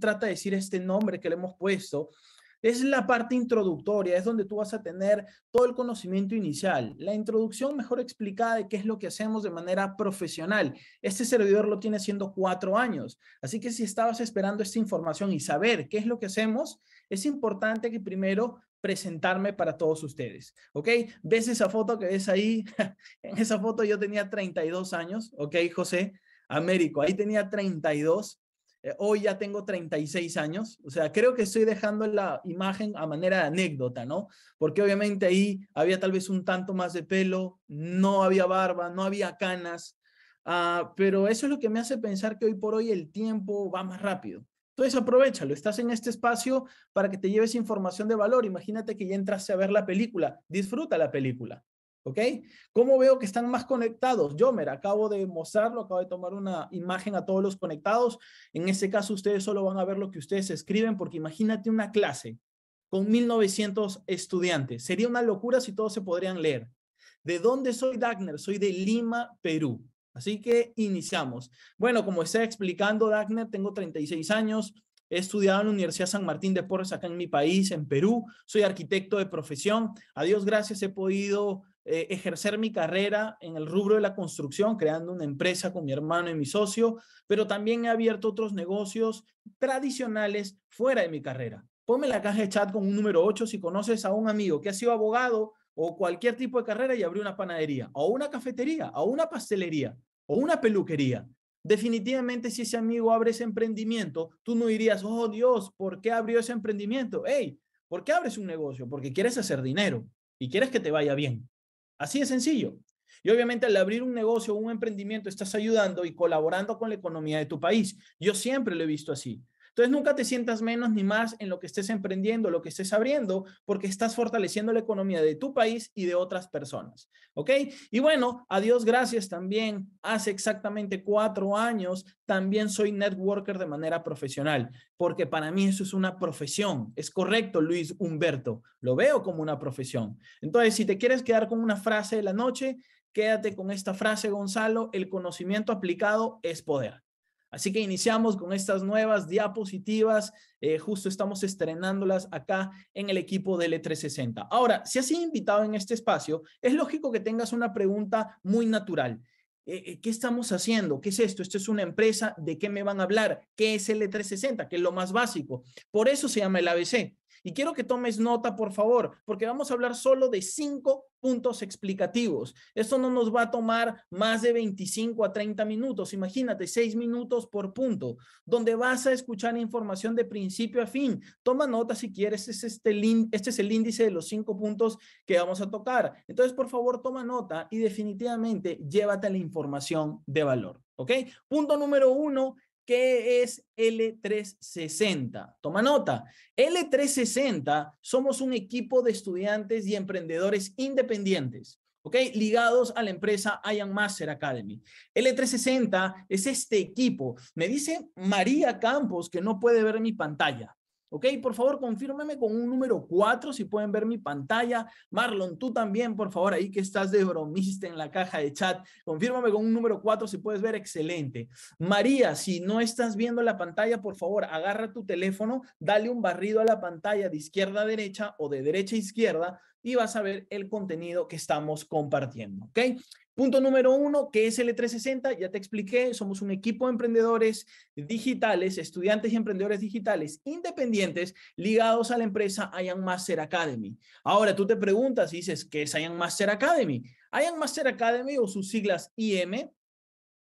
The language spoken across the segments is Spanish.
trata de decir este nombre que le hemos puesto, es la parte introductoria, es donde tú vas a tener todo el conocimiento inicial, la introducción mejor explicada de qué es lo que hacemos de manera profesional. Este servidor lo tiene haciendo cuatro años, así que si estabas esperando esta información y saber qué es lo que hacemos, es importante que primero presentarme para todos ustedes, ¿ok? ¿Ves esa foto que ves ahí? en esa foto yo tenía 32 años, ¿ok, José? Américo, ahí tenía 32 eh, hoy ya tengo 36 años, o sea, creo que estoy dejando la imagen a manera de anécdota, ¿no? Porque obviamente ahí había tal vez un tanto más de pelo, no había barba, no había canas, ah, pero eso es lo que me hace pensar que hoy por hoy el tiempo va más rápido. Entonces aprovechalo, estás en este espacio para que te lleves información de valor. Imagínate que ya entraste a ver la película, disfruta la película. ¿ok? ¿Cómo veo que están más conectados? Yo me acabo de mostrarlo, acabo de tomar una imagen a todos los conectados. En este caso, ustedes solo van a ver lo que ustedes escriben, porque imagínate una clase con 1900 estudiantes. Sería una locura si todos se podrían leer. ¿De dónde soy Dagner? Soy de Lima, Perú. Así que iniciamos. Bueno, como está explicando Dagner, tengo 36 años, He estudiado en la Universidad San Martín de Porres, acá en mi país, en Perú. Soy arquitecto de profesión. A Dios gracias he podido eh, ejercer mi carrera en el rubro de la construcción, creando una empresa con mi hermano y mi socio, pero también he abierto otros negocios tradicionales fuera de mi carrera. Ponme la caja de chat con un número 8 si conoces a un amigo que ha sido abogado o cualquier tipo de carrera y abrió una panadería, o una cafetería, o una pastelería, o una peluquería. Definitivamente, si ese amigo abre ese emprendimiento, tú no dirías, oh Dios, ¿por qué abrió ese emprendimiento? Hey, ¿por qué abres un negocio? Porque quieres hacer dinero y quieres que te vaya bien. Así de sencillo. Y obviamente al abrir un negocio o un emprendimiento estás ayudando y colaborando con la economía de tu país. Yo siempre lo he visto así. Entonces nunca te sientas menos ni más en lo que estés emprendiendo, lo que estés abriendo, porque estás fortaleciendo la economía de tu país y de otras personas. ¿Ok? Y bueno, adiós, gracias también. Hace exactamente cuatro años también soy networker de manera profesional, porque para mí eso es una profesión. Es correcto, Luis Humberto. Lo veo como una profesión. Entonces, si te quieres quedar con una frase de la noche, quédate con esta frase, Gonzalo. El conocimiento aplicado es poder. Así que iniciamos con estas nuevas diapositivas. Eh, justo estamos estrenándolas acá en el equipo de L360. Ahora, si has sido invitado en este espacio, es lógico que tengas una pregunta muy natural. Eh, eh, ¿Qué estamos haciendo? ¿Qué es esto? ¿Esto es una empresa? ¿De qué me van a hablar? ¿Qué es L360? ¿Qué es lo más básico. Por eso se llama el ABC, y quiero que tomes nota, por favor, porque vamos a hablar solo de cinco puntos explicativos. Esto no nos va a tomar más de 25 a 30 minutos, imagínate, seis minutos por punto, donde vas a escuchar información de principio a fin. Toma nota si quieres, es este, este, es el índice de los cinco puntos que vamos a tocar. Entonces, por favor, toma nota y definitivamente llévate la información de valor. ¿Ok? Punto número uno ¿Qué es L360? Toma nota. L360 somos un equipo de estudiantes y emprendedores independientes. ¿ok? Ligados a la empresa Ian Master Academy. L360 es este equipo. Me dice María Campos que no puede ver mi pantalla. ¿Ok? Por favor, confírmeme con un número 4, si pueden ver mi pantalla. Marlon, tú también, por favor, ahí que estás de bromista en la caja de chat, confírmame con un número 4, si puedes ver, excelente. María, si no estás viendo la pantalla, por favor, agarra tu teléfono, dale un barrido a la pantalla de izquierda a derecha o de derecha a izquierda y vas a ver el contenido que estamos compartiendo. ¿Ok? Punto número uno, que es L360? Ya te expliqué, somos un equipo de emprendedores digitales, estudiantes y emprendedores digitales independientes ligados a la empresa Ian Master Academy. Ahora tú te preguntas y dices, ¿qué es Ian Master Academy? Ian Master Academy o sus siglas IM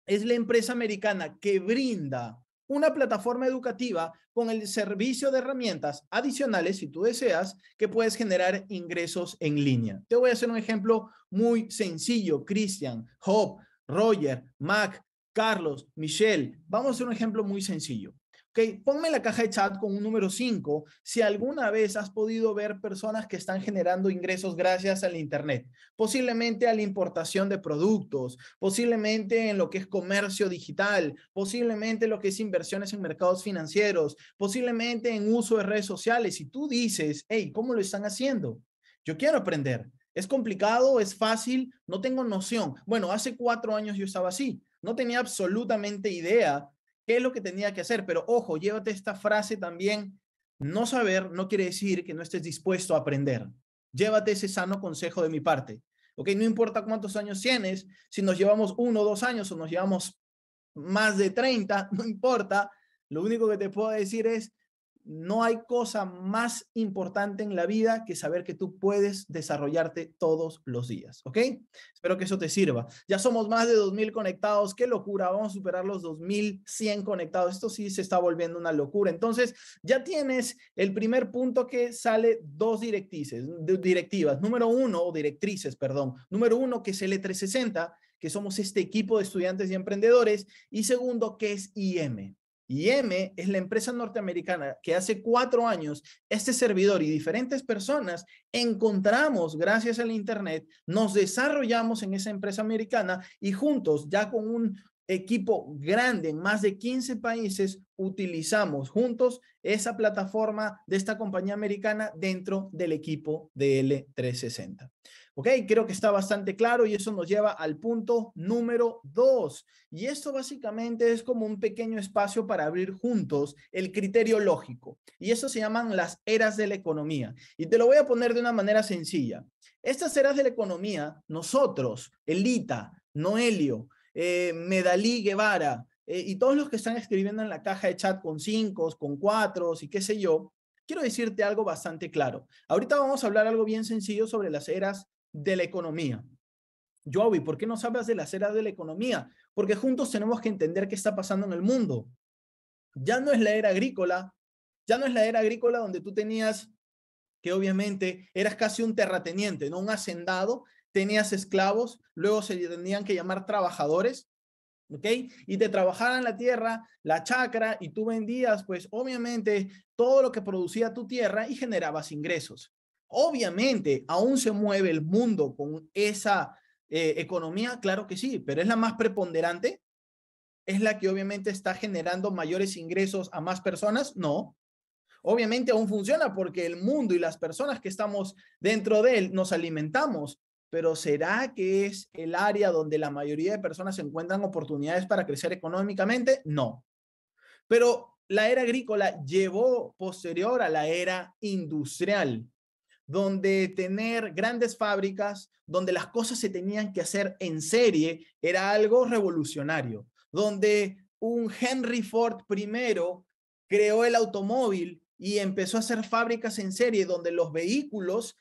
es la empresa americana que brinda una plataforma educativa con el servicio de herramientas adicionales, si tú deseas, que puedes generar ingresos en línea. Te voy a hacer un ejemplo muy sencillo, Christian, Hope, Roger, Mac, Carlos, Michelle. Vamos a hacer un ejemplo muy sencillo. Okay, ponme en la caja de chat con un número 5 si alguna vez has podido ver personas que están generando ingresos gracias al Internet, posiblemente a la importación de productos, posiblemente en lo que es comercio digital, posiblemente lo que es inversiones en mercados financieros, posiblemente en uso de redes sociales. Y tú dices, hey, ¿cómo lo están haciendo? Yo quiero aprender. ¿Es complicado? ¿Es fácil? No tengo noción. Bueno, hace cuatro años yo estaba así. No tenía absolutamente idea qué es lo que tenía que hacer. Pero ojo, llévate esta frase también. No saber no quiere decir que no estés dispuesto a aprender. Llévate ese sano consejo de mi parte. ¿Ok? No importa cuántos años tienes, si nos llevamos uno o dos años o nos llevamos más de 30, no importa. Lo único que te puedo decir es, no hay cosa más importante en la vida que saber que tú puedes desarrollarte todos los días, ¿ok? Espero que eso te sirva. Ya somos más de 2.000 conectados, qué locura, vamos a superar los 2.100 conectados. Esto sí se está volviendo una locura. Entonces, ya tienes el primer punto que sale dos directrices, directivas. Número uno, o directrices, perdón. Número uno, que es el E360, que somos este equipo de estudiantes y emprendedores. Y segundo, que es IM. Y M es la empresa norteamericana que hace cuatro años este servidor y diferentes personas encontramos gracias al Internet, nos desarrollamos en esa empresa americana y juntos, ya con un equipo grande en más de 15 países utilizamos juntos esa plataforma de esta compañía americana dentro del equipo de L360. Ok, creo que está bastante claro y eso nos lleva al punto número dos. Y esto básicamente es como un pequeño espacio para abrir juntos el criterio lógico. Y eso se llaman las eras de la economía. Y te lo voy a poner de una manera sencilla. Estas eras de la economía, nosotros, Elita, Noelio, eh, Medalí Guevara, eh, y todos los que están escribiendo en la caja de chat con cinco, con cuatro y qué sé yo, quiero decirte algo bastante claro. Ahorita vamos a hablar algo bien sencillo sobre las eras de la economía. Joey, ¿por qué no hablas de las eras de la economía? Porque juntos tenemos que entender qué está pasando en el mundo. Ya no es la era agrícola, ya no es la era agrícola donde tú tenías que obviamente eras casi un terrateniente, no un hacendado tenías esclavos, luego se tenían que llamar trabajadores, ¿ok? Y te trabajaban la tierra, la chacra, y tú vendías, pues obviamente, todo lo que producía tu tierra y generabas ingresos. Obviamente, aún se mueve el mundo con esa eh, economía, claro que sí, pero es la más preponderante. ¿Es la que obviamente está generando mayores ingresos a más personas? No, obviamente aún funciona porque el mundo y las personas que estamos dentro de él nos alimentamos pero ¿será que es el área donde la mayoría de personas encuentran oportunidades para crecer económicamente? No. Pero la era agrícola llevó posterior a la era industrial, donde tener grandes fábricas, donde las cosas se tenían que hacer en serie, era algo revolucionario, donde un Henry Ford primero creó el automóvil y empezó a hacer fábricas en serie donde los vehículos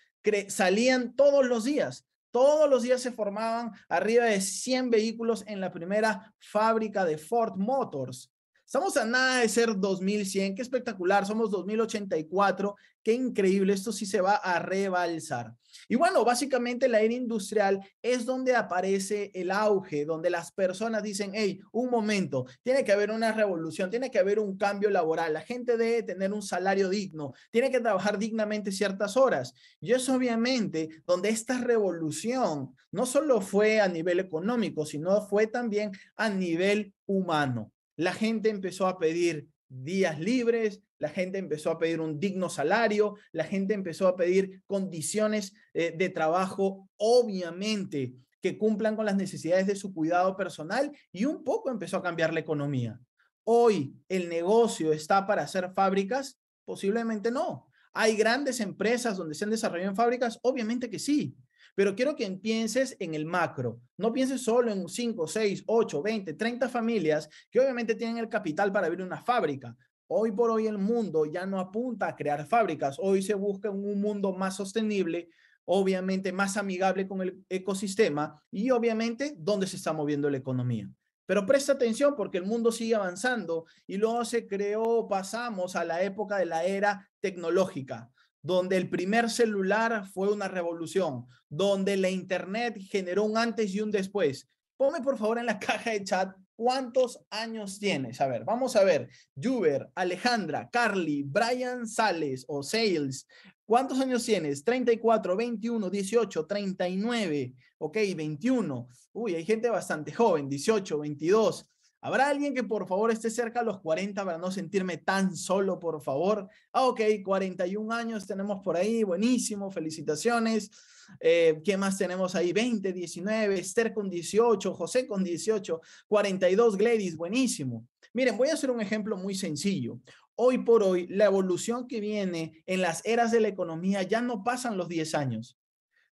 salían todos los días todos los días se formaban arriba de 100 vehículos en la primera fábrica de Ford Motors. Estamos a nada de ser 2100, qué espectacular, somos 2084, qué increíble, esto sí se va a rebalsar. Y bueno, básicamente la era industrial es donde aparece el auge, donde las personas dicen, hey, un momento, tiene que haber una revolución, tiene que haber un cambio laboral, la gente debe tener un salario digno, tiene que trabajar dignamente ciertas horas. Y es obviamente donde esta revolución no solo fue a nivel económico, sino fue también a nivel humano la gente empezó a pedir días libres, la gente empezó a pedir un digno salario, la gente empezó a pedir condiciones eh, de trabajo, obviamente, que cumplan con las necesidades de su cuidado personal y un poco empezó a cambiar la economía. Hoy el negocio está para hacer fábricas, posiblemente no. ¿Hay grandes empresas donde se han desarrollado fábricas? Obviamente que sí pero quiero que pienses en el macro. No pienses solo en 5, 6, 8, 20, 30 familias que obviamente tienen el capital para abrir una fábrica. Hoy por hoy el mundo ya no apunta a crear fábricas, hoy se busca un mundo más sostenible, obviamente más amigable con el ecosistema y obviamente dónde se está moviendo la economía. Pero presta atención porque el mundo sigue avanzando y luego se creó, pasamos a la época de la era tecnológica, donde el primer celular fue una revolución, donde la Internet generó un antes y un después. Ponme por favor en la caja de chat cuántos años tienes. A ver, vamos a ver. Juber, Alejandra, Carly, Brian Sales o Sales. ¿Cuántos años tienes? 34, 21, 18, 39, ok, 21. Uy, hay gente bastante joven, 18, 22. ¿Habrá alguien que por favor esté cerca a los 40 para no sentirme tan solo, por favor? Ah, ok, 41 años tenemos por ahí, buenísimo, felicitaciones. Eh, ¿Qué más tenemos ahí? 20, 19, Esther con 18, José con 18, 42, Gladys, buenísimo. Miren, voy a hacer un ejemplo muy sencillo. Hoy por hoy, la evolución que viene en las eras de la economía ya no pasan los 10 años.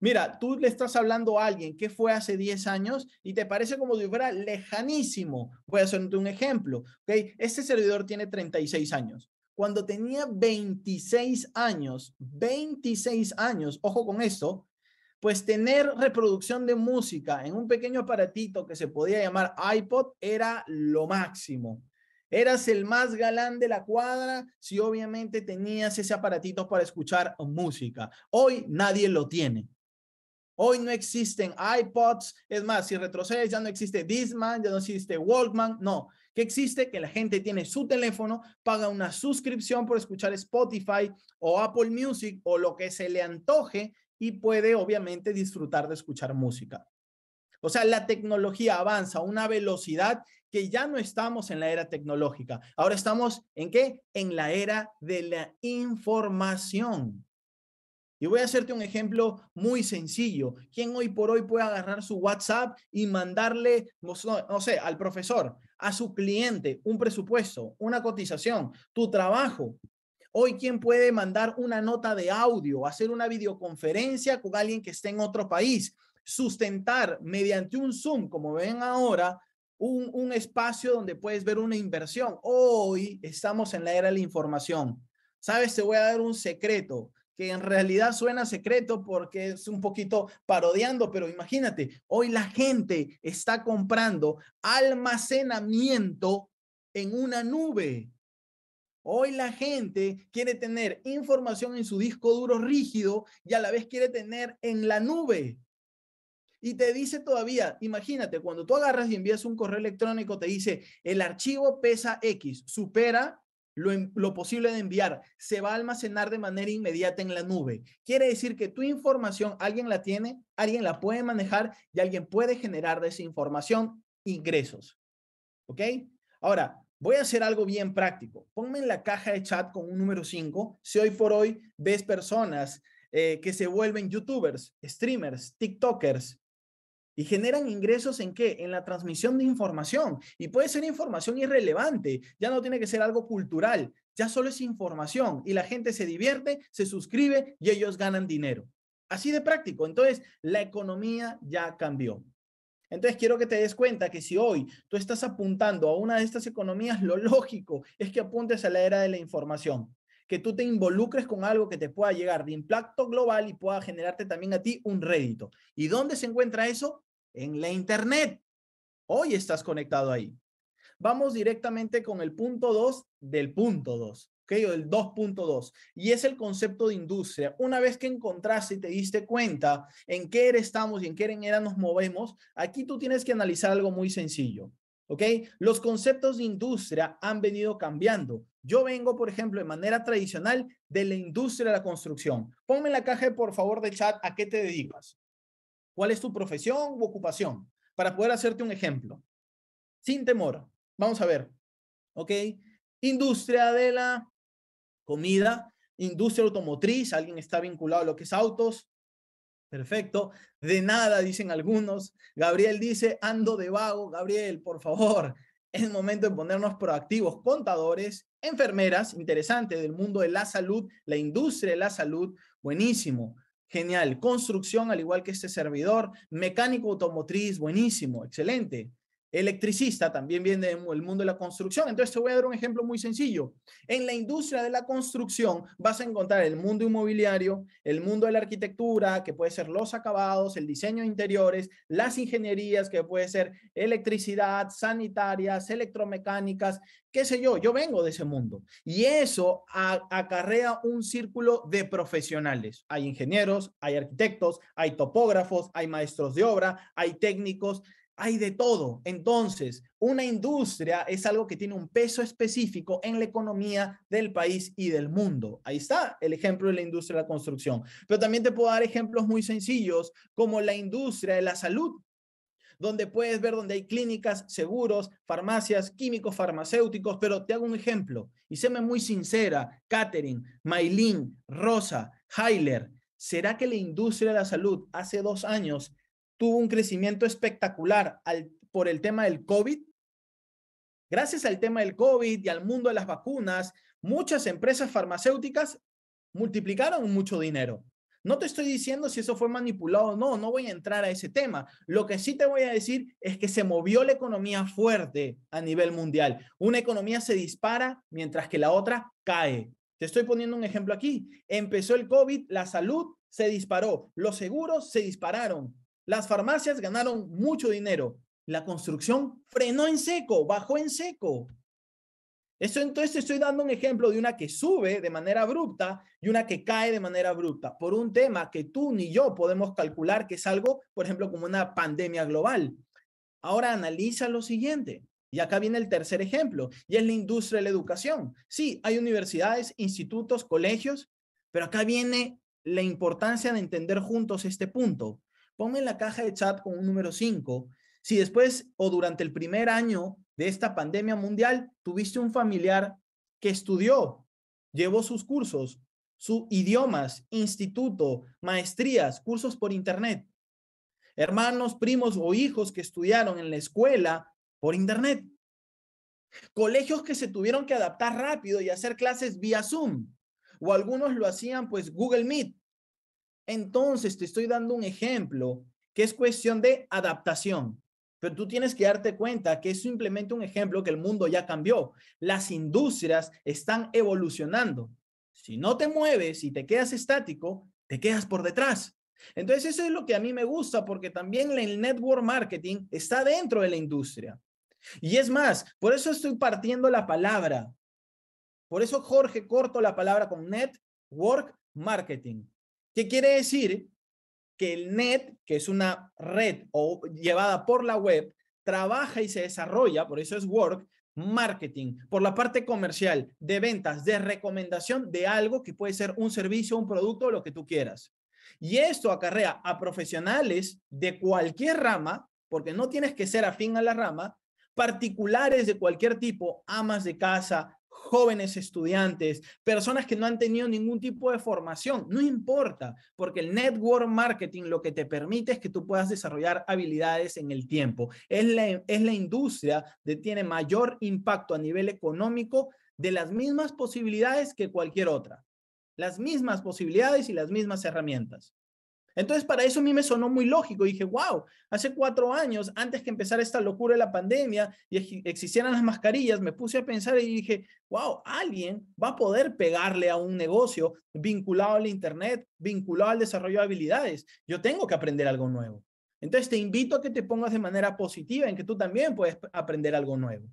Mira, tú le estás hablando a alguien que fue hace 10 años y te parece como si fuera lejanísimo. Voy a hacerte un ejemplo. Este servidor tiene 36 años. Cuando tenía 26 años, 26 años, ojo con esto, pues tener reproducción de música en un pequeño aparatito que se podía llamar iPod era lo máximo. Eras el más galán de la cuadra si obviamente tenías ese aparatito para escuchar música. Hoy nadie lo tiene. Hoy no existen iPods, es más, si retrocedes ya no existe Disman, ya no existe Walkman, no. ¿Qué existe? Que la gente tiene su teléfono, paga una suscripción por escuchar Spotify o Apple Music o lo que se le antoje y puede obviamente disfrutar de escuchar música. O sea, la tecnología avanza a una velocidad que ya no estamos en la era tecnológica. Ahora estamos en qué? En la era de la información. Y voy a hacerte un ejemplo muy sencillo. ¿Quién hoy por hoy puede agarrar su WhatsApp y mandarle, no, sé, al profesor, a su cliente, un presupuesto, una cotización, tu trabajo? Hoy, ¿quién puede mandar una nota de audio, hacer una videoconferencia con alguien que esté en otro país, sustentar mediante un Zoom, como ven ahora, un, un espacio donde puedes ver una inversión? Hoy estamos en la era de la información. Sabes, te voy a dar un secreto que en realidad suena secreto porque es un poquito parodiando, pero imagínate, hoy la gente está comprando almacenamiento en una nube. Hoy la gente quiere tener información en su disco duro rígido y a la vez quiere tener en la nube. Y te dice todavía, imagínate, cuando tú agarras y envías un correo electrónico, te dice, el archivo pesa X, supera lo, posible de enviar se va a almacenar de manera inmediata en la nube. Quiere decir que tu información alguien la tiene, alguien la puede manejar y alguien puede generar de esa información ingresos. ¿Ok? Ahora, voy a hacer algo bien práctico. Ponme en la caja de chat con un número 5 si hoy por hoy ves personas eh, que se vuelven youtubers, streamers, tiktokers, y generan ingresos en qué? En la transmisión de información. Y puede ser información irrelevante, ya no tiene que ser algo cultural, ya solo es información. Y la gente se divierte, se suscribe y ellos ganan dinero. Así de práctico. Entonces, la economía ya cambió. Entonces, quiero que te des cuenta que si hoy tú estás apuntando a una de estas economías, lo lógico es que apuntes a la era de la información, que tú te involucres con algo que te pueda llegar de impacto global y pueda generarte también a ti un rédito. ¿Y dónde se encuentra eso? en la Internet. Hoy estás conectado ahí. Vamos directamente con el punto 2 del punto 2, ¿ok? O el 2.2. Y es el concepto de industria. Una vez que encontraste y te diste cuenta en qué era estamos y en qué era nos movemos, aquí tú tienes que analizar algo muy sencillo. ¿ok? Los conceptos de industria han venido cambiando. Yo vengo, por ejemplo, de manera tradicional de la industria de la construcción. Ponme en la caja, por favor, de chat, ¿a qué te dedicas? cuál es tu profesión u ocupación, para poder hacerte un ejemplo. Sin temor. Vamos a ver. ¿Ok? Industria de la comida, industria automotriz, alguien está vinculado a lo que es autos. Perfecto. De nada, dicen algunos. Gabriel dice, ando de vago. Gabriel, por favor, es el momento de ponernos proactivos. Contadores, enfermeras, interesante, del mundo de la salud, la industria de la salud, buenísimo. Genial. Construcción, al igual que este servidor. Mecánico automotriz, buenísimo, excelente electricista, también viene del mundo de la construcción. Entonces te voy a dar un ejemplo muy sencillo. En la industria de la construcción vas a encontrar el mundo inmobiliario, el mundo de la arquitectura, que puede ser los acabados, el diseño de interiores, las ingenierías, que puede ser electricidad, sanitarias, electromecánicas, qué sé yo, yo vengo de ese mundo. Y eso acarrea un círculo de profesionales. Hay ingenieros, hay arquitectos, hay topógrafos, hay maestros de obra, hay técnicos hay de todo. Entonces, una industria es algo que tiene un peso específico en la economía del país y del mundo. Ahí está el ejemplo de la industria de la construcción. Pero también te puedo dar ejemplos muy sencillos como la industria de la salud donde puedes ver donde hay clínicas, seguros, farmacias, químicos, farmacéuticos, pero te hago un ejemplo y séme muy sincera, Catherine, Maylin, Rosa, Heiler, ¿será que la industria de la salud hace dos años tuvo un crecimiento espectacular por el tema del COVID. Gracias al tema del COVID y al mundo de las vacunas, muchas empresas farmacéuticas multiplicaron mucho dinero. No te estoy diciendo si eso fue manipulado o no, no voy a entrar a ese tema. Lo que sí te voy a decir es que se movió la economía fuerte a nivel mundial. Una economía se dispara mientras que la otra cae. Te estoy poniendo un ejemplo aquí. Empezó el COVID, la salud se disparó, los seguros se dispararon, las farmacias ganaron mucho dinero. La construcción frenó en seco, bajó en seco. Eso entonces estoy dando un ejemplo de una que sube de manera abrupta y una que cae de manera abrupta por un tema que tú ni yo podemos calcular que es algo, por ejemplo, como una pandemia global. Ahora analiza lo siguiente. Y acá viene el tercer ejemplo, y es la industria de la educación. Sí, hay universidades, institutos, colegios, pero acá viene la importancia de entender juntos este punto ponme en la caja de chat con un número 5 si después o durante el primer año de esta pandemia mundial tuviste un familiar que estudió, llevó sus cursos, sus idiomas, instituto, maestrías, cursos por internet. Hermanos, primos o hijos que estudiaron en la escuela por internet. Colegios que se tuvieron que adaptar rápido y hacer clases vía Zoom. O algunos lo hacían pues Google Meet entonces, te estoy dando un ejemplo que es cuestión de adaptación. Pero tú tienes que darte cuenta que es simplemente un ejemplo que el mundo ya cambió. Las industrias están evolucionando. Si no te mueves y te quedas estático, te quedas por detrás. Entonces, eso es lo que a mí me gusta porque también el network marketing está dentro de la industria. Y es más, por eso estoy partiendo la palabra. Por eso, Jorge, corto la palabra con network marketing. ¿Qué quiere decir? Que el net, que es una red o llevada por la web, trabaja y se desarrolla, por eso es work, marketing, por la parte comercial, de ventas, de recomendación de algo que puede ser un servicio, un producto, lo que tú quieras. Y esto acarrea a profesionales de cualquier rama, porque no tienes que ser afín a la rama, particulares de cualquier tipo, amas de casa, jóvenes estudiantes, personas que no han tenido ningún tipo de formación. No importa, porque el network marketing lo que te permite es que tú puedas desarrollar habilidades en el tiempo. Es la, industria que tiene mayor impacto a nivel económico de las mismas posibilidades que cualquier otra. Las mismas posibilidades y las mismas herramientas. Entonces, para eso a mí me sonó muy lógico. dije, wow, hace cuatro años, antes que empezara esta locura de la pandemia y existieran las mascarillas, me puse a pensar y dije, wow, alguien va a poder pegarle a un negocio vinculado al Internet, vinculado al desarrollo de habilidades. Yo tengo que aprender algo nuevo. Entonces, te invito a que te pongas de manera positiva, en que tú también puedes aprender algo nuevo.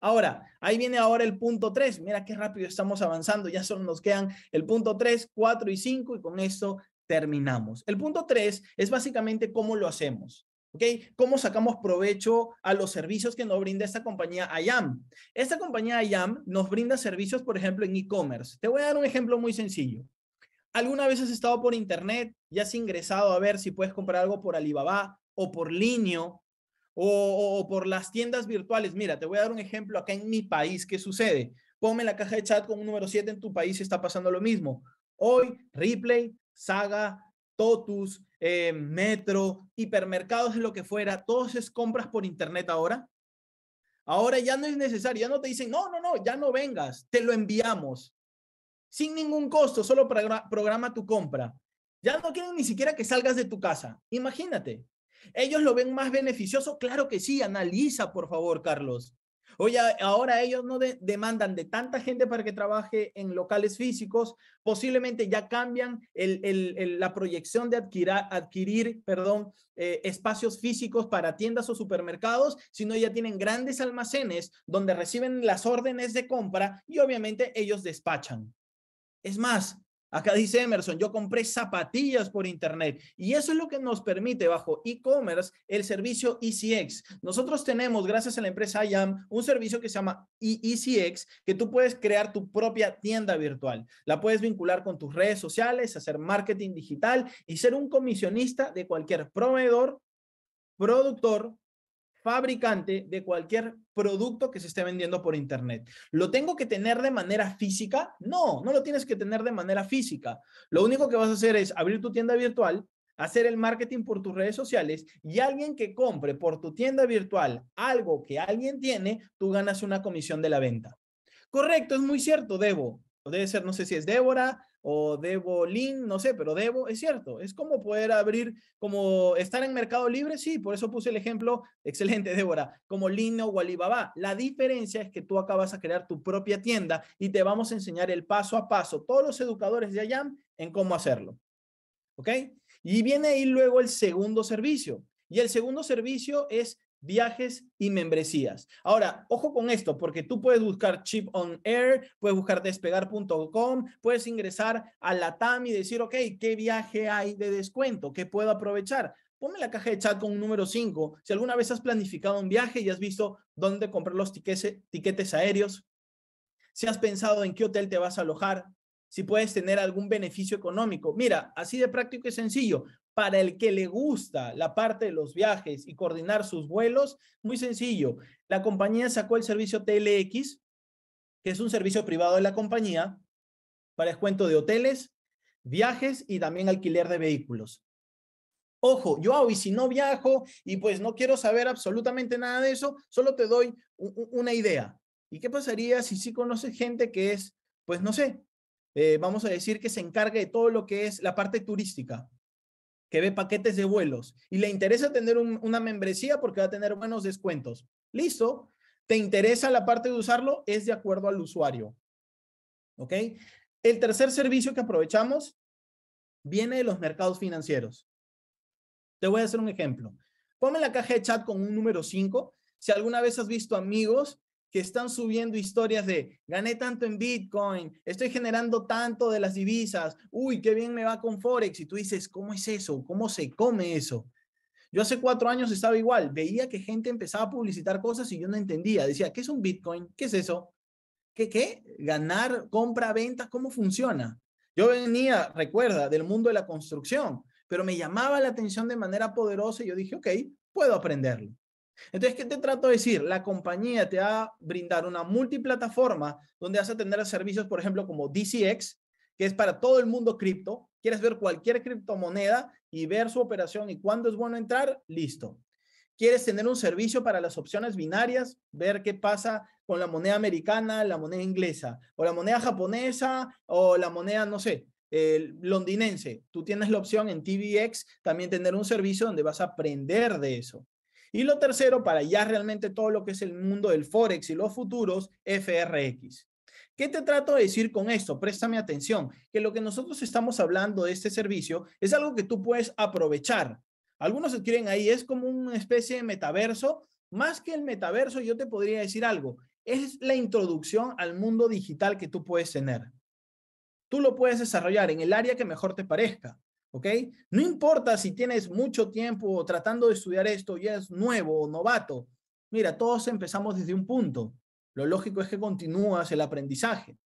Ahora, ahí viene ahora el punto tres. Mira qué rápido estamos avanzando. Ya solo nos quedan el punto tres, cuatro y cinco. y con esto terminamos. El punto tres es básicamente cómo lo hacemos. ¿Ok? ¿Cómo sacamos provecho a los servicios que nos brinda esta compañía IAM? Esta compañía IAM nos brinda servicios, por ejemplo, en e-commerce. Te voy a dar un ejemplo muy sencillo. ¿Alguna vez has estado por internet y has ingresado a ver si puedes comprar algo por Alibaba o por Linio o, por las tiendas virtuales? Mira, te voy a dar un ejemplo acá en mi país. ¿Qué sucede? Ponme la caja de chat con un número 7 en tu país está pasando lo mismo. Hoy, Ripley, Saga, Totus, eh, Metro, hipermercados, lo que fuera, todos es compras por internet ahora. Ahora ya no es necesario, ya no te dicen, no, no, no, ya no vengas, te lo enviamos. Sin ningún costo, solo programa tu compra. Ya no quieren ni siquiera que salgas de tu casa. Imagínate. ¿Ellos lo ven más beneficioso? Claro que sí, analiza, por favor, Carlos. Oye, ahora ellos no demandan de tanta gente para que trabaje en locales físicos, posiblemente ya cambian la proyección de adquirir, eh, espacios físicos para tiendas o supermercados, sino ya tienen grandes almacenes donde reciben las órdenes de compra y obviamente ellos despachan. Es más, Acá dice Emerson, yo compré zapatillas por internet y eso es lo que nos permite bajo e-commerce el servicio ECX. Nosotros tenemos, gracias a la empresa IAM, un servicio que se llama ECX, que tú puedes crear tu propia tienda virtual. La puedes vincular con tus redes sociales, hacer marketing digital y ser un comisionista de cualquier proveedor, productor fabricante de cualquier producto que se esté vendiendo por Internet. ¿Lo tengo que tener de manera física? No, no lo tienes que tener de manera física. Lo único que vas a hacer es abrir tu tienda virtual, hacer el marketing por tus redes sociales y alguien que compre por tu tienda virtual algo que alguien tiene, tú ganas una comisión de la venta. Correcto, es muy cierto, Debo. Debe ser, no sé si es Débora, o debo link, no sé, pero debo, es cierto, es como poder abrir, como estar en Mercado Libre, sí, por eso puse el ejemplo, excelente Débora, como lin o Alibaba. La diferencia es que tú acabas a crear tu propia tienda y te vamos a enseñar el paso a paso, todos los educadores de Ayam, en cómo hacerlo. ¿Ok? Y viene ahí luego el segundo servicio. Y el segundo servicio es viajes y membresías. Ahora, ojo con esto, porque tú puedes buscar Chip on Air, puedes buscar despegar.com, puedes ingresar a la TAM y decir, ok, ¿qué viaje hay de descuento? ¿Qué puedo aprovechar? Ponme la caja de chat con un número 5. Si alguna vez has planificado un viaje y has visto dónde comprar los tiquetes, tiquetes aéreos, si has pensado en qué hotel te vas a alojar, si puedes tener algún beneficio económico. Mira, así de práctico y sencillo, para el que le gusta la parte de los viajes y coordinar sus vuelos, muy sencillo. La compañía sacó el servicio TLX, que es un servicio privado de la compañía para descuento de hoteles, viajes y también alquiler de vehículos. Ojo, yo hoy si no viajo y pues no quiero saber absolutamente nada de eso, solo te doy una idea. ¿Y qué pasaría si sí conoces gente que es, pues no sé, eh, vamos a decir que se encargue de todo lo que es la parte turística? que ve paquetes de vuelos y le interesa tener una membresía porque va a tener buenos descuentos. Listo. ¿Te interesa la parte de usarlo? Es de acuerdo al usuario. ¿Ok? El tercer servicio que aprovechamos viene de los mercados financieros. Te voy a hacer un ejemplo. Ponme la caja de chat con un número 5. Si alguna vez has visto amigos que están subiendo historias de gané tanto en Bitcoin, estoy generando tanto de las divisas, uy, qué bien me va con Forex. Y tú dices, ¿cómo es eso? ¿Cómo se come eso? Yo hace cuatro años estaba igual, veía que gente empezaba a publicitar cosas y yo no entendía. Decía, ¿qué es un Bitcoin? ¿Qué es eso? ¿Qué qué? Ganar, compra, venta, ¿cómo funciona? Yo venía, recuerda, del mundo de la construcción, pero me llamaba la atención de manera poderosa y yo dije, ok, puedo aprenderlo. Entonces, ¿qué te trato de decir? La compañía te va a brindar una multiplataforma donde vas a tener servicios, por ejemplo, como DCX, que es para todo el mundo cripto. Quieres ver cualquier criptomoneda y ver su operación y cuándo es bueno entrar, listo. Quieres tener un servicio para las opciones binarias, ver qué pasa con la moneda americana, la moneda inglesa, o la moneda japonesa, o la moneda, no sé, londinense. Tú tienes la opción en TVX también tener un servicio donde vas a aprender de eso. Y lo tercero, para ya realmente todo lo que es el mundo del Forex y los futuros, FRX. ¿Qué te trato de decir con esto? Préstame atención, que lo que nosotros estamos hablando de este servicio es algo que tú puedes aprovechar. Algunos quieren ahí, es como una especie de metaverso. Más que el metaverso, yo te podría decir algo, es la introducción al mundo digital que tú puedes tener. Tú lo puedes desarrollar en el área que mejor te parezca. No importa si tienes mucho tiempo tratando de estudiar esto ya es nuevo o novato. Mira, todos empezamos desde un punto. Lo lógico es que continúas el aprendizaje.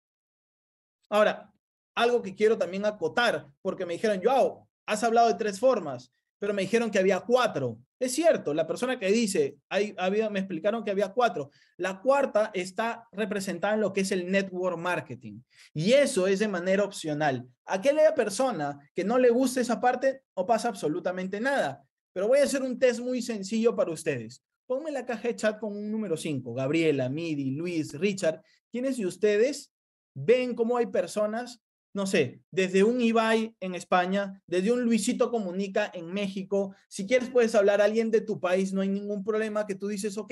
Ahora, algo que quiero también acotar, porque me dijeron, ¡wow! has hablado de tres formas pero me dijeron que había cuatro. Es cierto, la persona que dice, hay, había, me explicaron que había cuatro. La cuarta está representada en lo que es el network marketing. Y eso es de manera opcional. Aquella persona que no le guste esa parte, no pasa absolutamente nada. Pero voy a hacer un test muy sencillo para ustedes. Ponme la caja de chat con un número 5. Gabriela, Midi, Luis, Richard. ¿Quiénes de ustedes ven cómo hay personas no sé, desde un Ibai en España, desde un Luisito Comunica en México. Si quieres, puedes hablar a alguien de tu país, no hay ningún problema que tú dices, ok,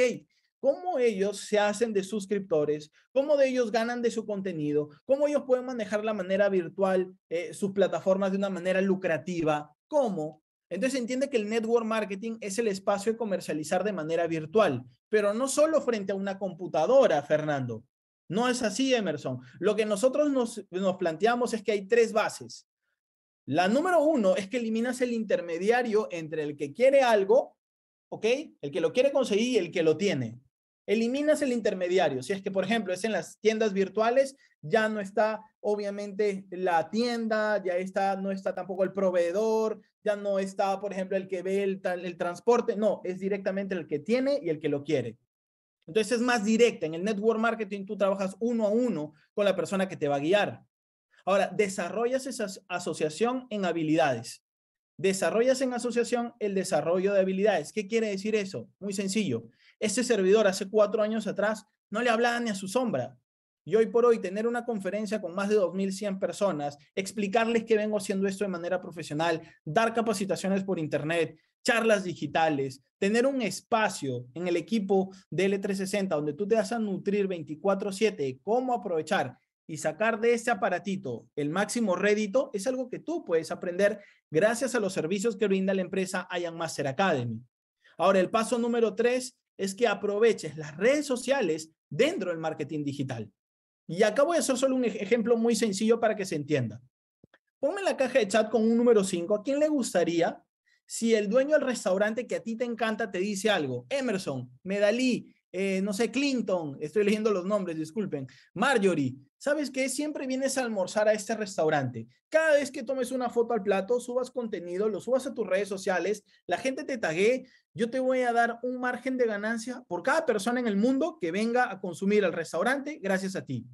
cómo ellos se hacen de suscriptores, cómo de ellos ganan de su contenido, cómo ellos pueden manejar la manera virtual eh, sus plataformas de una manera lucrativa, cómo. Entonces entiende que el network marketing es el espacio de comercializar de manera virtual, pero no solo frente a una computadora, Fernando. No es así, Emerson. Lo que nosotros nos, planteamos es que hay tres bases. La número uno es que eliminas el intermediario entre el que quiere algo, ¿ok? El que lo quiere conseguir y el que lo tiene. Eliminas el intermediario. Si es que, por ejemplo, es en las tiendas virtuales, ya no está, obviamente, la tienda, ya está, no está tampoco el proveedor, ya no está, por ejemplo, el que ve el, el transporte. No, es directamente el que tiene y el que lo quiere. Entonces es más directa. En el network marketing tú trabajas uno a uno con la persona que te va a guiar. Ahora, desarrollas esa asociación en habilidades. Desarrollas en asociación el desarrollo de habilidades. ¿Qué quiere decir eso? Muy sencillo. Este servidor hace cuatro años atrás no le hablaba ni a su sombra. Y hoy por hoy tener una conferencia con más de 2.100 personas, explicarles que vengo haciendo esto de manera profesional, dar capacitaciones por internet, charlas digitales, tener un espacio en el equipo de L360 donde tú te vas a nutrir 24/7, cómo aprovechar y sacar de este aparatito el máximo rédito, es algo que tú puedes aprender gracias a los servicios que brinda la empresa Ian Master Academy. Ahora, el paso número tres es que aproveches las redes sociales dentro del marketing digital. Y acá voy a hacer solo un ejemplo muy sencillo para que se entienda. Ponme en la caja de chat con un número 5 a quién le gustaría si el dueño del restaurante que a ti te encanta te dice algo, Emerson, Medalí, eh, no sé, Clinton, estoy leyendo los nombres, disculpen, Marjorie, ¿sabes que Siempre vienes a almorzar a este restaurante. Cada vez que tomes una foto al plato, subas contenido, lo subas a tus redes sociales, la gente te tague, yo te voy a dar un margen de ganancia por cada persona en el mundo que venga a consumir al restaurante gracias a ti.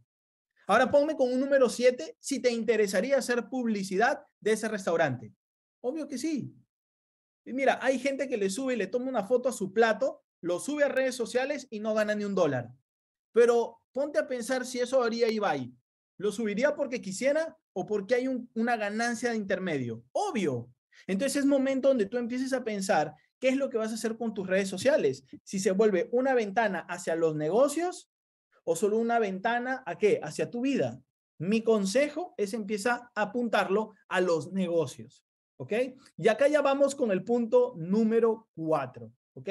Ahora ponme con un número 7 si te interesaría hacer publicidad de ese restaurante. Obvio que sí mira, hay gente que le sube y le toma una foto a su plato, lo sube a redes sociales y no gana ni un dólar. Pero ponte a pensar si eso haría Ibai. ¿Lo subiría porque quisiera o porque hay una ganancia de intermedio? Obvio. Entonces es momento donde tú empieces a pensar qué es lo que vas a hacer con tus redes sociales. Si se vuelve una ventana hacia los negocios o solo una ventana a qué? Hacia tu vida. Mi consejo es empieza a apuntarlo a los negocios. ¿ok? Y acá ya vamos con el punto número cuatro. ¿ok?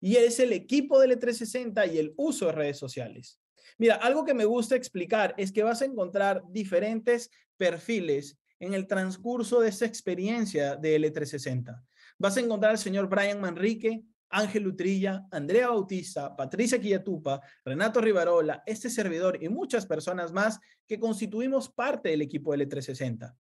Y es el equipo de L360 y el uso de redes sociales. Mira, algo que me gusta explicar es que vas a encontrar diferentes perfiles en el transcurso de esa experiencia de L360. Vas a encontrar al señor Brian Manrique, Ángel Utrilla, Andrea Bautista, Patricia Quillatupa, Renato Rivarola, este servidor y muchas personas más que constituimos parte del equipo de L360.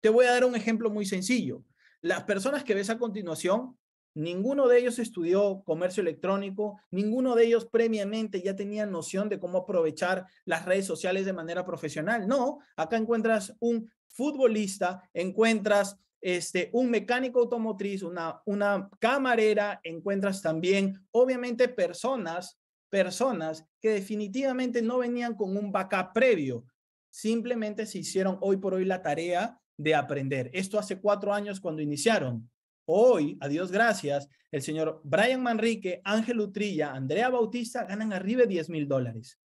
Te voy a dar un ejemplo muy sencillo. Las personas que ves a continuación, ninguno de ellos estudió comercio electrónico, ninguno de ellos previamente ya tenía noción de cómo aprovechar las redes sociales de manera profesional. No, acá encuentras un futbolista, encuentras este, un mecánico automotriz, una, una camarera, encuentras también, obviamente, personas, personas que definitivamente no venían con un backup previo, simplemente se hicieron hoy por hoy la tarea de aprender. Esto hace cuatro años cuando iniciaron. Hoy, a Dios gracias, el señor Brian Manrique, Ángel Utrilla, Andrea Bautista ganan arriba de 10 mil dólares.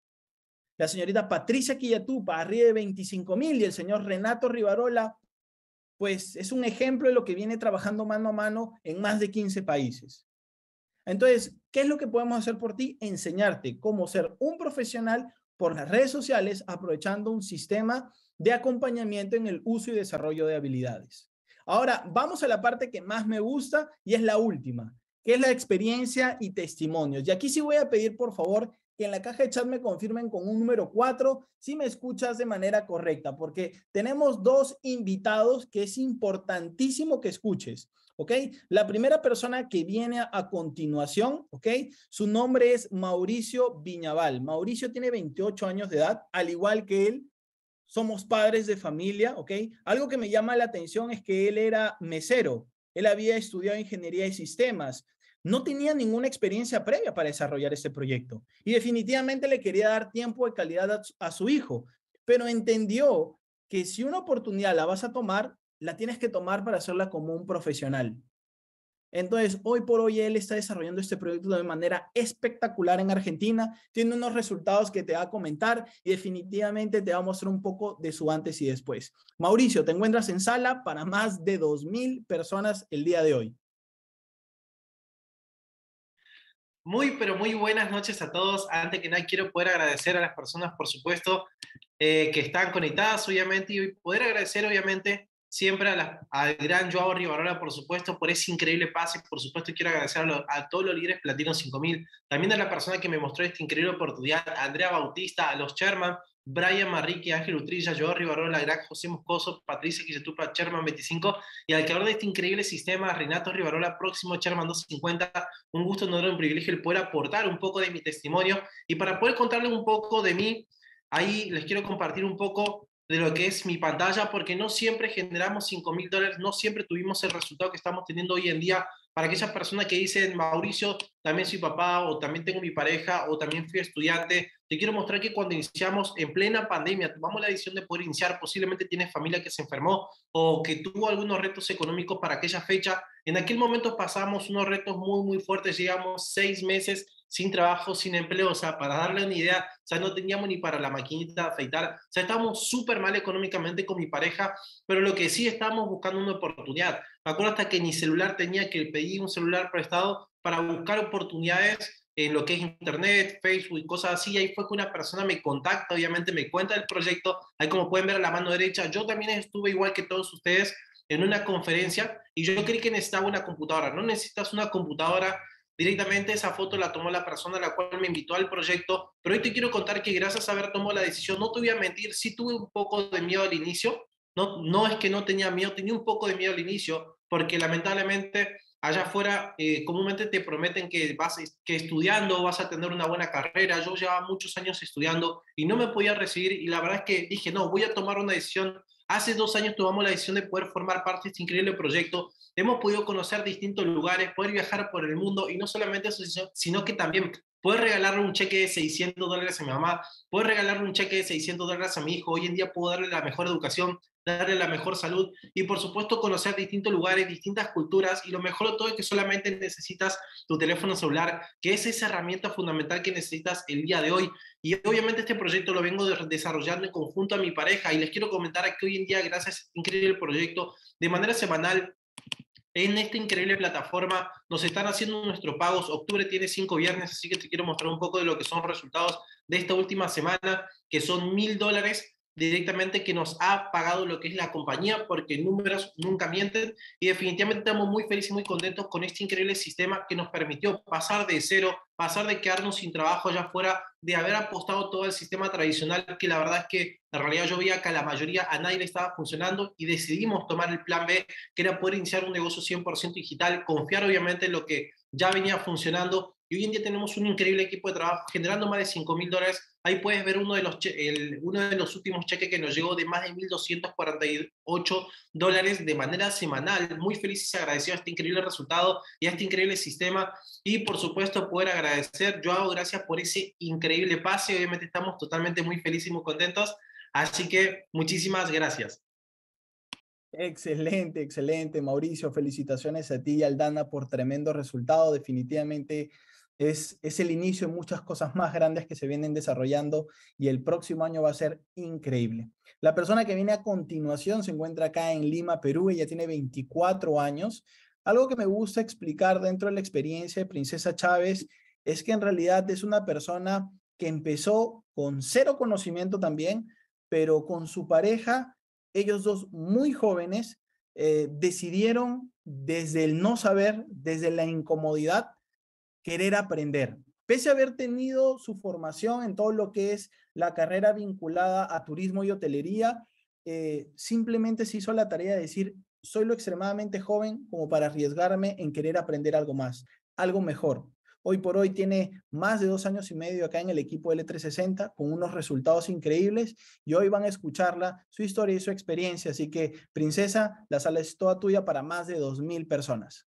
La señorita Patricia Quillatupa arriba de 25 mil y el señor Renato Rivarola, pues es un ejemplo de lo que viene trabajando mano a mano en más de 15 países. Entonces, ¿qué es lo que podemos hacer por ti? Enseñarte cómo ser un profesional por las redes sociales aprovechando un sistema de acompañamiento en el uso y desarrollo de habilidades. Ahora, vamos a la parte que más me gusta y es la última, que es la experiencia y testimonios. Y aquí sí voy a pedir, por favor, que en la caja de chat me confirmen con un número cuatro, si me escuchas de manera correcta, porque tenemos dos invitados que es importantísimo que escuches, ¿ok? La primera persona que viene a continuación, ¿ok? Su nombre es Mauricio Viñaval. Mauricio tiene 28 años de edad, al igual que él, somos padres de familia, ¿ok? Algo que me llama la atención es que él era mesero, él había estudiado ingeniería y sistemas, no tenía ninguna experiencia previa para desarrollar este proyecto y definitivamente le quería dar tiempo de calidad a su hijo, pero entendió que si una oportunidad la vas a tomar, la tienes que tomar para hacerla como un profesional. Entonces, hoy por hoy él está desarrollando este proyecto de manera espectacular en Argentina, tiene unos resultados que te va a comentar y definitivamente te va a mostrar un poco de su antes y después. Mauricio, te encuentras en sala para más de 2.000 personas el día de hoy. Muy, pero muy buenas noches a todos. Antes que nada, quiero poder agradecer a las personas, por supuesto, eh, que están conectadas, obviamente, y poder agradecer, obviamente, siempre a la, al gran Joao Rivarola, por supuesto, por ese increíble pase. Por supuesto, quiero agradecerlo a, todos los líderes Platino 5000, también a la persona que me mostró esta increíble oportunidad, Andrea Bautista, a los Sherman, Brian Marrique, Ángel Utrilla, Joao Rivarola, gran José Moscoso, Patricia Quisetupa, Sherman 25 y al creador de este increíble sistema, Renato Rivarola, próximo Sherman 250. Un gusto, un honor, un privilegio el poder aportar un poco de mi testimonio y para poder contarles un poco de mí, ahí les quiero compartir un poco de lo que es mi pantalla, porque no siempre generamos 5 mil dólares, no siempre tuvimos el resultado que estamos teniendo hoy en día. Para aquellas personas que dicen, Mauricio, también soy papá, o también tengo mi pareja, o también fui estudiante, te quiero mostrar que cuando iniciamos en plena pandemia, tomamos la decisión de poder iniciar, posiblemente tienes familia que se enfermó o que tuvo algunos retos económicos para aquella fecha. En aquel momento pasamos unos retos muy, muy fuertes, llegamos seis meses sin trabajo, sin empleo, o sea, para darle una idea, o sea, no teníamos ni para la maquinita de afeitar, o sea, estábamos súper mal económicamente con mi pareja, pero lo que sí estábamos buscando una oportunidad. Me acuerdo hasta que ni celular tenía, que pedí un celular prestado para buscar oportunidades en lo que es internet, Facebook, cosas así. Ahí fue que una persona me contacta, obviamente me cuenta el proyecto. Ahí como pueden ver a la mano derecha, yo también estuve igual que todos ustedes en una conferencia y yo creí que necesitaba una computadora. No necesitas una computadora Directamente esa foto la tomó la persona a la cual me invitó al proyecto, pero hoy te quiero contar que gracias a haber tomado la decisión, no te voy a mentir, sí tuve un poco de miedo al inicio, no, no es que no tenía miedo, tenía un poco de miedo al inicio, porque lamentablemente allá afuera eh, comúnmente te prometen que vas que estudiando vas a tener una buena carrera. Yo llevaba muchos años estudiando y no me podía recibir y la verdad es que dije, no, voy a tomar una decisión Hace dos años tomamos la decisión de poder formar parte de este increíble proyecto. Hemos podido conocer distintos lugares, poder viajar por el mundo y no solamente eso, sino que también puedes regalarle un cheque de 600 dólares a mi mamá, puedes regalarle un cheque de 600 dólares a mi hijo, hoy en día puedo darle la mejor educación, darle la mejor salud y por supuesto conocer distintos lugares, distintas culturas y lo mejor de todo es que solamente necesitas tu teléfono celular, que es esa herramienta fundamental que necesitas el día de hoy. Y obviamente este proyecto lo vengo desarrollando en conjunto a mi pareja y les quiero comentar que hoy en día, gracias a este increíble proyecto, de manera semanal en esta increíble plataforma. Nos están haciendo nuestros pagos. Octubre tiene cinco viernes, así que te quiero mostrar un poco de lo que son resultados de esta última semana, que son mil dólares directamente que nos ha pagado lo que es la compañía, porque números nunca mienten y definitivamente estamos muy felices y muy contentos con este increíble sistema que nos permitió pasar de cero, pasar de quedarnos sin trabajo allá afuera, de haber apostado todo el sistema tradicional, que la verdad es que en realidad yo veía que a la mayoría a nadie le estaba funcionando y decidimos tomar el plan B, que era poder iniciar un negocio 100% digital, confiar obviamente en lo que ya venía funcionando y hoy en día tenemos un increíble equipo de trabajo generando más de 5 mil dólares Ahí puedes ver uno de los, uno de los últimos cheques que nos llegó de más de 1.248 dólares de manera semanal. Muy felices y agradecidos a este increíble resultado y a este increíble sistema. Y por supuesto, poder agradecer. Yo hago gracias por ese increíble pase. Obviamente estamos totalmente muy felices y muy contentos. Así que muchísimas gracias. Excelente, excelente, Mauricio. Felicitaciones a ti y Aldana por tremendo resultado. Definitivamente es, el inicio de muchas cosas más grandes que se vienen desarrollando y el próximo año va a ser increíble. La persona que viene a continuación se encuentra acá en Lima, Perú, ella tiene 24 años. Algo que me gusta explicar dentro de la experiencia de Princesa Chávez es que en realidad es una persona que empezó con cero conocimiento también, pero con su pareja, ellos dos muy jóvenes, eh, decidieron desde el no saber, desde la incomodidad, querer aprender. Pese a haber tenido su formación en todo lo que es la carrera vinculada a turismo y hotelería, eh, simplemente se hizo la tarea de decir, soy lo extremadamente joven como para arriesgarme en querer aprender algo más, algo mejor. Hoy por hoy tiene más de dos años y medio acá en el equipo L360 con unos resultados increíbles y hoy van a escucharla, su historia y su experiencia. Así que, princesa, la sala es toda tuya para más de dos mil personas.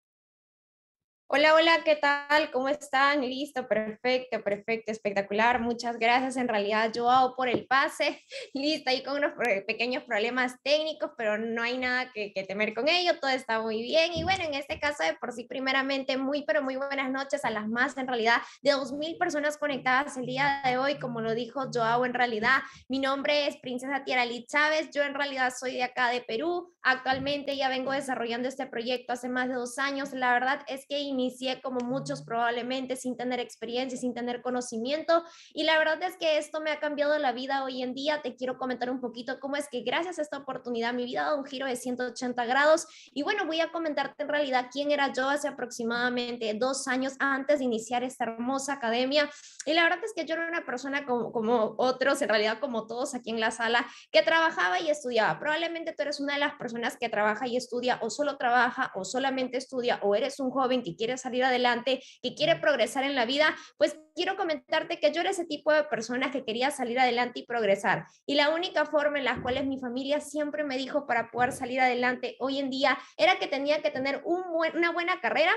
Hola, hola, ¿qué tal? ¿Cómo están? Listo, perfecto, perfecto, espectacular. Muchas gracias en realidad, Joao, por el pase. Listo, ahí con unos pequeños problemas técnicos, pero no hay nada que, temer con ello, todo está muy bien. Y bueno, en este caso de por sí, primeramente, muy, pero muy buenas noches a las más, en realidad, de 2.000 personas conectadas el día de hoy, como lo dijo Joao, en realidad, mi nombre es Princesa Tierali Chávez, yo en realidad soy de acá de Perú, actualmente ya vengo desarrollando este proyecto hace más de dos años, la verdad es que inicié inicié como muchos probablemente sin tener experiencia, sin tener conocimiento y la verdad es que esto me ha cambiado la vida hoy en día. Te quiero comentar un poquito cómo es que gracias a esta oportunidad mi vida ha dado un giro de 180 grados y bueno, voy a comentarte en realidad quién era yo hace aproximadamente dos años antes de iniciar esta hermosa academia y la verdad es que yo era una persona como, como otros, en realidad como todos aquí en la sala, que trabajaba y estudiaba. Probablemente tú eres una de las personas que trabaja y estudia o solo trabaja o solamente estudia o eres un joven que quiere salir adelante, que quiere progresar en la vida, pues quiero comentarte que yo era ese tipo de personas que quería salir adelante y progresar. Y la única forma en la cual mi familia siempre me dijo para poder salir adelante hoy en día era que tenía que tener una buena carrera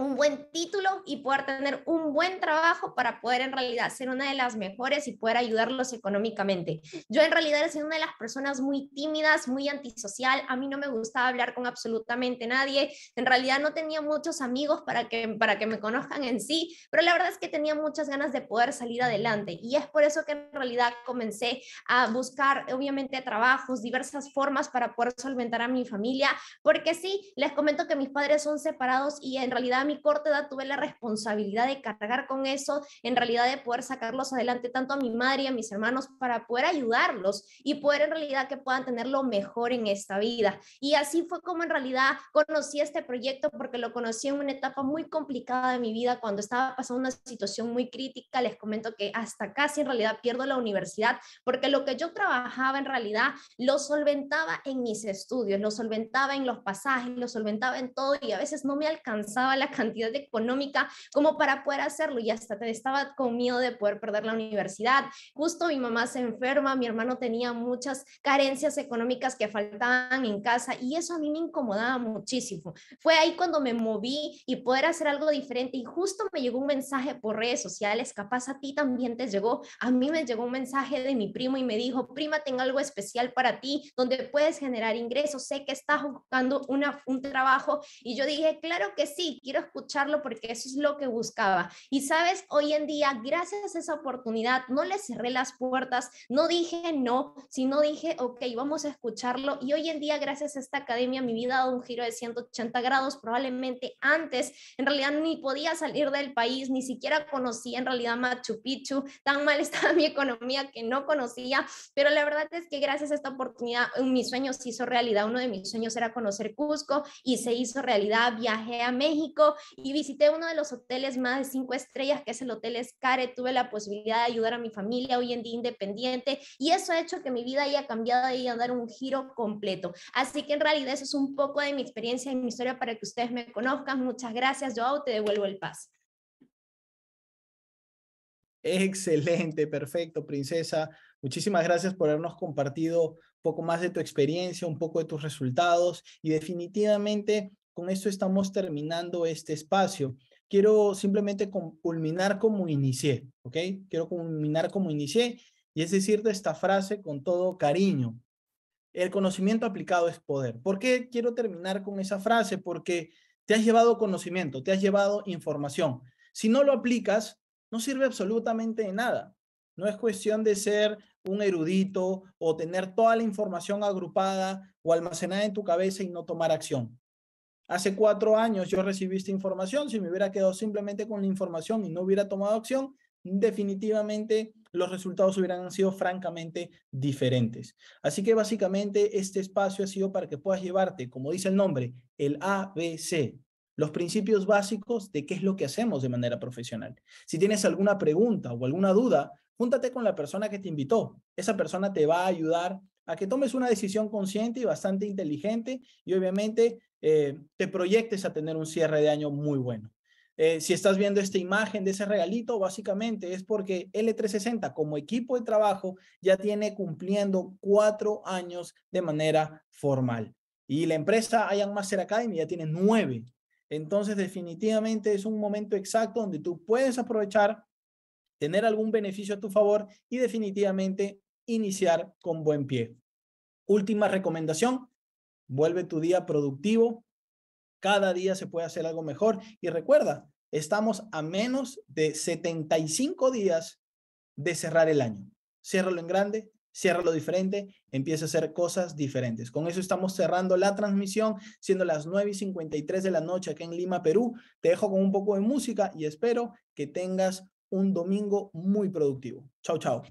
un buen título y poder tener un buen trabajo para poder en realidad ser una de las mejores y poder ayudarlos económicamente. Yo en realidad era una de las personas muy tímidas, muy antisocial, a mí no me gustaba hablar con absolutamente nadie, en realidad no tenía muchos amigos para que, para que me conozcan en sí, pero la verdad es que tenía muchas ganas de poder salir adelante y es por eso que en realidad comencé a buscar obviamente trabajos, diversas formas para poder solventar a mi familia, porque sí, les comento que mis padres son separados y en realidad mi corta edad tuve la responsabilidad de cargar con eso, en realidad de poder sacarlos adelante tanto a mi madre y a mis hermanos para poder ayudarlos y poder en realidad que puedan tener lo mejor en esta vida. Y así fue como en realidad conocí este proyecto porque lo conocí en una etapa muy complicada de mi vida cuando estaba pasando una situación muy crítica. Les comento que hasta casi en realidad pierdo la universidad porque lo que yo trabajaba en realidad lo solventaba en mis estudios, lo solventaba en los pasajes, lo solventaba en todo y a veces no me alcanzaba la cantidad económica como para poder hacerlo y hasta te estaba con miedo de poder perder la universidad. Justo mi mamá se enferma, mi hermano tenía muchas carencias económicas que faltaban en casa y eso a mí me incomodaba muchísimo. Fue ahí cuando me moví y poder hacer algo diferente y justo me llegó un mensaje por redes sociales, capaz a ti también te llegó, a mí me llegó un mensaje de mi primo y me dijo, prima, tengo algo especial para ti donde puedes generar ingresos, sé que estás buscando una, un trabajo y yo dije, claro que sí, quiero escucharlo porque eso es lo que buscaba. Y sabes, hoy en día, gracias a esa oportunidad, no le cerré las puertas, no dije no, sino dije, ok, vamos a escucharlo. Y hoy en día, gracias a esta academia, mi vida ha dado un giro de 180 grados. Probablemente antes, en realidad, ni podía salir del país, ni siquiera conocía en realidad Machu Picchu. Tan mal estaba mi economía que no conocía. Pero la verdad es que gracias a esta oportunidad, mis sueños se hizo realidad. Uno de mis sueños era conocer Cusco y se hizo realidad. Viajé a México y visité uno de los hoteles más de cinco estrellas, que es el Hotel Escare. Tuve la posibilidad de ayudar a mi familia hoy en día independiente y eso ha hecho que mi vida haya cambiado y haya dado un giro completo. Así que en realidad eso es un poco de mi experiencia y mi historia para que ustedes me conozcan. Muchas gracias, Joao. Te devuelvo el paso. Excelente, perfecto, princesa. Muchísimas gracias por habernos compartido un poco más de tu experiencia, un poco de tus resultados y definitivamente con esto estamos terminando este espacio. Quiero simplemente culminar como inicié, ¿ok? Quiero culminar como inicié y es decir esta frase con todo cariño. El conocimiento aplicado es poder. ¿Por qué quiero terminar con esa frase? Porque te has llevado conocimiento, te has llevado información. Si no lo aplicas, no sirve absolutamente de nada. No es cuestión de ser un erudito o tener toda la información agrupada o almacenada en tu cabeza y no tomar acción. Hace cuatro años yo recibí esta información, si me hubiera quedado simplemente con la información y no hubiera tomado acción, definitivamente los resultados hubieran sido francamente diferentes. Así que básicamente este espacio ha sido para que puedas llevarte, como dice el nombre, el ABC, los principios básicos de qué es lo que hacemos de manera profesional. Si tienes alguna pregunta o alguna duda, júntate con la persona que te invitó. Esa persona te va a ayudar a que tomes una decisión consciente y bastante inteligente y obviamente eh, te proyectes a tener un cierre de año muy bueno. Eh, si estás viendo esta imagen de ese regalito, básicamente es porque L360 como equipo de trabajo ya tiene cumpliendo cuatro años de manera formal. Y la empresa Ian Master Academy ya tiene nueve. Entonces, definitivamente es un momento exacto donde tú puedes aprovechar, tener algún beneficio a tu favor y definitivamente iniciar con buen pie. Última recomendación, vuelve tu día productivo. Cada día se puede hacer algo mejor. Y recuerda, estamos a menos de 75 días de cerrar el año. Ciérralo en grande, ciérralo diferente, empieza a hacer cosas diferentes. Con eso estamos cerrando la transmisión, siendo las 9 y 53 de la noche aquí en Lima, Perú. Te dejo con un poco de música y espero que tengas un domingo muy productivo. Chao, chao.